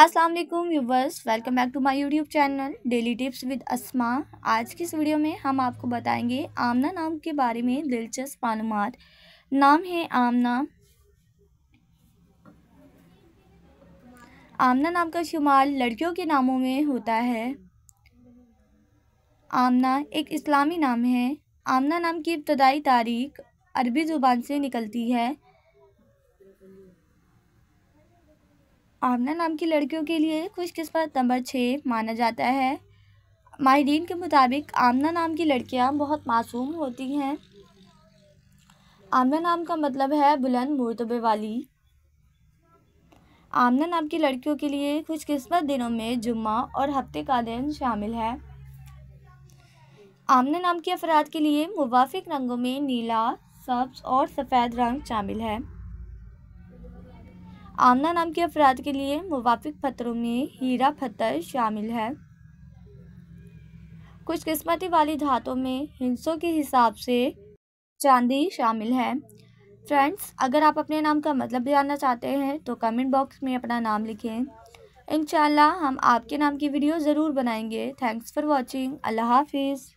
Aslam viewers welcome back to my YouTube channel daily tips with Asma आज की इस video में हम आपको बताएंगे आमना नाम के बारे में दिलचस्प मालूम नाम है आमना आमना नाम का शुमार लड़कियों के नामों में होता है आमना एक इस्लामी नाम है आमना नाम की इब्तदाई तारीख अरबी ज़ुबान से निकलती है आमना नाम की लड़कियों के लिए खुशकस्मत नंबर छः माना जाता है माहरीन के मुताबिक आमना नाम की लड़कियां बहुत मासूम होती हैं आमना नाम का मतलब है बुलंद मरतबे वाली आमना नाम की लड़कियों के लिए खुशकस्मत दिनों में जुम्मा और हफ्ते का दिन शामिल है आमना नाम के अफराद के लिए मुवाफिक रंगों में नीला सब्ज और सफ़ेद रंग शामिल है आमना नाम के अफराद के लिए मुवाफिक पत्रों में हीरा पत्थर शामिल है कुछ किस्मती वाली धातों में हिंसों के हिसाब से चांदी शामिल है फ्रेंड्स अगर आप अपने नाम का मतलब जानना चाहते हैं तो कमेंट बॉक्स में अपना नाम लिखें इन हम आपके नाम की वीडियो ज़रूर बनाएंगे थैंक्स फॉर वॉचिंग अल्लाह हाफिज़